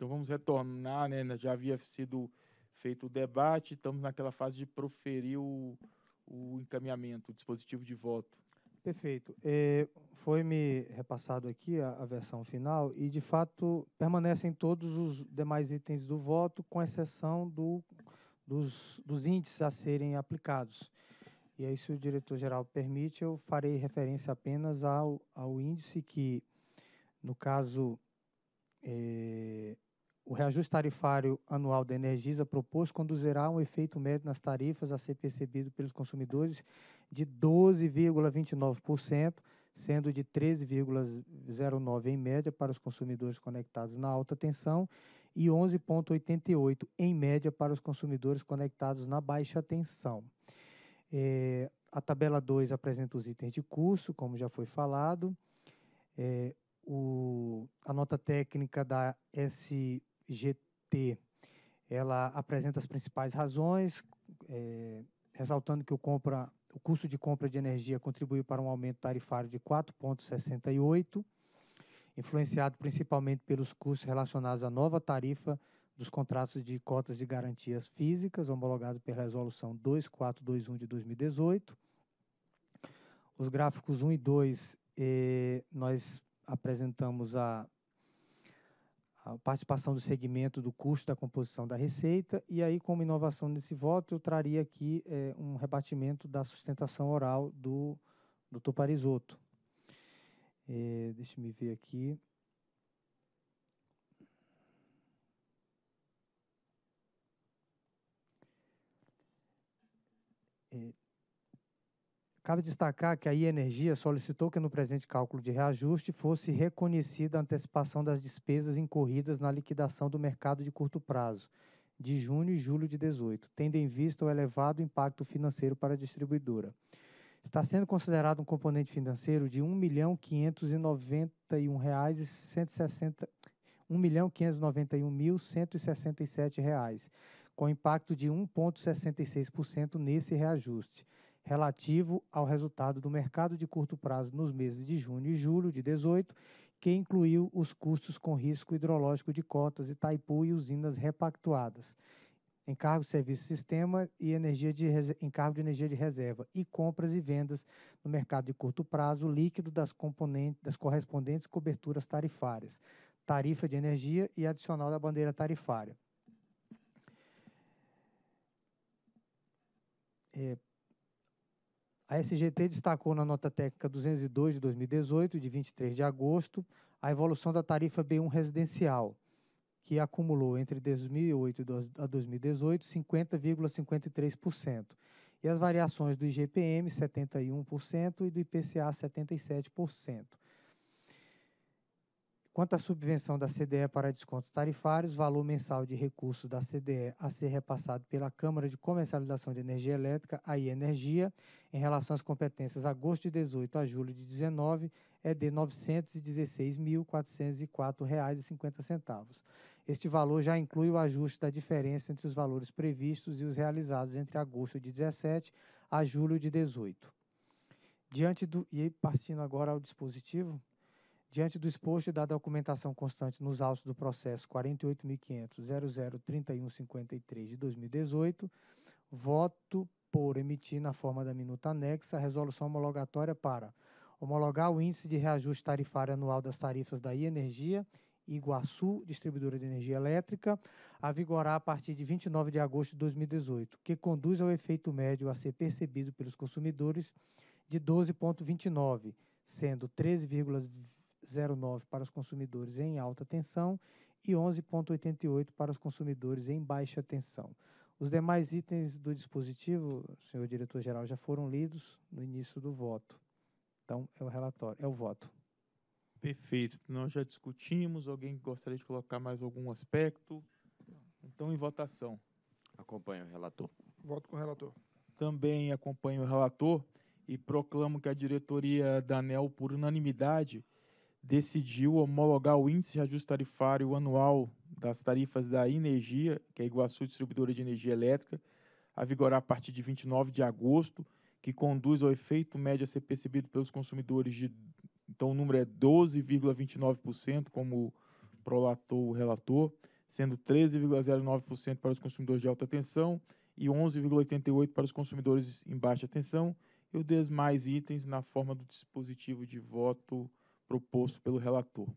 Então vamos retornar, né? Já havia sido feito o debate, estamos naquela fase de proferir o, o encaminhamento, o dispositivo de voto. Perfeito. É, Foi-me repassado aqui a, a, versão final e, de fato, permanecem todos os demais itens do voto, com exceção do, dos, dos índices a serem aplicados. E aí, se o diretor-geral permite, eu farei referência apenas ao, ao índice que, no caso, é, reajuste tarifário anual da Energisa proposto conduzirá a um efeito médio nas tarifas a ser percebido pelos consumidores de 12,29%, sendo de 13,09% em média para os consumidores conectados na alta tensão e 11,88% em média para os consumidores conectados na baixa tensão. É, a tabela 2 apresenta os itens de curso, como já foi falado. É, o, a nota técnica da S, GT, ela apresenta as principais razões, é, ressaltando que o, compra, o custo de compra de energia contribuiu para um aumento tarifário de 4,68%, influenciado principalmente pelos custos relacionados à nova tarifa dos contratos de cotas de garantias físicas, homologado pela Resolução 2421 de 2018. Os gráficos 1 e 2, eh, é, nós apresentamos a a participação do segmento do custo da composição da receita, e aí, como inovação nesse voto, eu traria aqui é, um rebatimento da sustentação oral do doutor Parisoto. É, eh, Deixe-me ver aqui. Cabe destacar que a I Energia solicitou que no presente cálculo de reajuste fosse reconhecida a antecipação das despesas incorridas na liquidação do mercado de curto prazo, de junho e julho de 2018, tendo em vista o elevado impacto financeiro para a distribuidora. Está sendo considerado um componente financeiro de R$ 1.591.167, R$ com impacto de 1,66% nesse reajuste relativo ao resultado do mercado de curto prazo nos meses de junho e julho de 2018, que incluiu os custos com risco hidrológico de cotas Itaipu e usinas repactuadas, encargo de serviço sistema e energia de encargo de energia de reserva e compras e vendas no mercado de curto prazo líquido das componentes das correspondentes coberturas tarifárias, tarifa de energia e adicional da bandeira tarifária. É, a SGT destacou na nota técnica 202 de 2018, de 23 de agosto, a evolução da tarifa B1 residencial, que acumulou entre 2008 a 2018 50,53%, e as variações do IGPM 71% e do IPCA 77%. Quanto à subvenção da CDE para descontos tarifários, valor mensal de recursos da CDE a ser repassado pela Câmara de Comercialização de Energia Elétrica, a Energia, em relação às competências agosto de 18 a julho de 19, é de R$ 916.404,50. Este valor já inclui o ajuste da diferença entre os valores previstos e os realizados entre agosto de 17 a julho de 18. Diante do. E partindo agora ao dispositivo Diante do exposto e da documentação constante nos autos do processo 48.500.003153 de 2018, voto por emitir, na forma da minuta anexa, a resolução homologatória para homologar o índice de reajuste tarifário anual das tarifas da Energia Iguaçu, distribuidora de energia elétrica, a vigorar a partir de 29 de agosto de 2018, que conduz ao efeito médio a ser percebido pelos consumidores de 12,29, sendo 13,20 11,09 para os consumidores em alta tensão e 11,88 para os consumidores em baixa tensão. Os demais itens do dispositivo, senhor diretor-geral, já foram lidos no início do voto. Então, é o relatório, é o voto. Perfeito. Nós já discutimos. Alguém gostaria de colocar mais algum aspecto? Então, em votação. Acompanho o relator. Voto com o relator. Também acompanho o relator e proclamo que a diretoria da ANEL, por unanimidade, decidiu homologar o índice de ajuste tarifário anual das tarifas da energia, que é a Iguaçu Distribuidora de Energia Elétrica, a vigorar a partir de 29 de agosto, que conduz ao efeito médio a ser percebido pelos consumidores de então o número é 12,29%, como prolatou o relator, sendo 13,09% para os consumidores de alta tensão e 11,88% para os consumidores em baixa tensão, e os demais itens na forma do dispositivo de voto proposto pelo relator.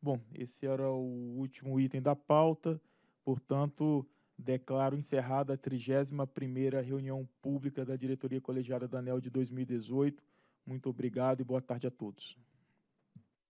Bom, esse era o último item da pauta, portanto, declaro encerrada a 31ª reunião pública da Diretoria Colegiada da ANEL de 2018. Muito obrigado e boa tarde a todos.